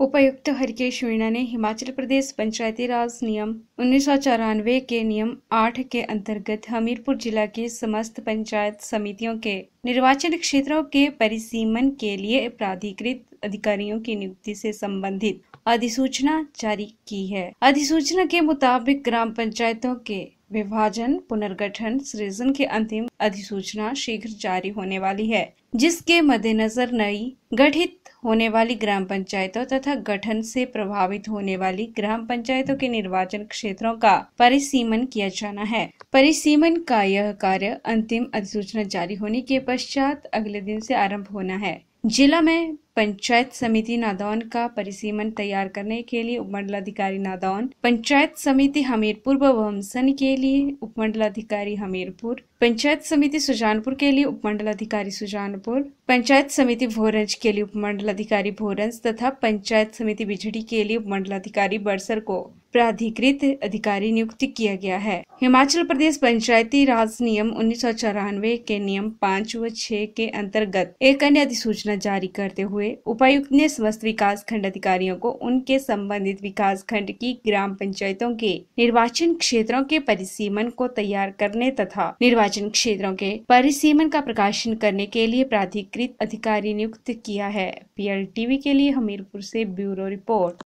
उपायुक्त हरिकेश मीणा ने हिमाचल प्रदेश पंचायती राज नियम उन्नीस के नियम 8 के अंतर्गत हमीरपुर जिला के समस्त पंचायत समितियों के निर्वाचन क्षेत्रों के परिसीमन के लिए प्राधिकृत अधिकारियों की नियुक्ति से संबंधित अधिसूचना जारी की है अधिसूचना के मुताबिक ग्राम पंचायतों के विभाजन पुनर्गठन सृजन की अंतिम अधिसूचना शीघ्र जारी होने वाली है जिसके मद्देनजर नई गठित होने वाली ग्राम पंचायतों तथा गठन से प्रभावित होने वाली ग्राम पंचायतों के निर्वाचन क्षेत्रों का परिसीमन किया जाना है परिसीमन का यह कार्य अंतिम अधिसूचना जारी होने के पश्चात अगले दिन से आरंभ होना है जिला में पंचायत समिति नादौन का परिसीमन तैयार करने के लिए उपमंडलाधिकारी नादौन पंचायत समिति हमीरपुर व वमसन के लिए उपमंडलाधिकारी हमीरपुर पंचायत समिति सुजानपुर के लिए उपमंडलाधिकारी सुजानपुर पंचायत समिति भोरंज के लिए उपमंडलाधिकारी भोरंज तथा पंचायत समिति बिजड़ी के लिए उपमंडलाधिकारी बरसर को प्राधिकृत अधिकारी नियुक्त किया गया है हिमाचल प्रदेश पंचायती राज नियम उन्नीस के नियम पाँच व छह के अंतर्गत एक अन्य अधिसूचना जारी करते हुए हुए उपायुक्त ने समस्त विकास खंड अधिकारियों को उनके संबंधित विकास खंड की ग्राम पंचायतों के निर्वाचन क्षेत्रों के परिसीमन को तैयार करने तथा निर्वाचन क्षेत्रों के परिसीमन का प्रकाशन करने के लिए प्राधिकृत अधिकारी नियुक्त किया है पीएल टीवी के लिए हमीरपुर से ब्यूरो रिपोर्ट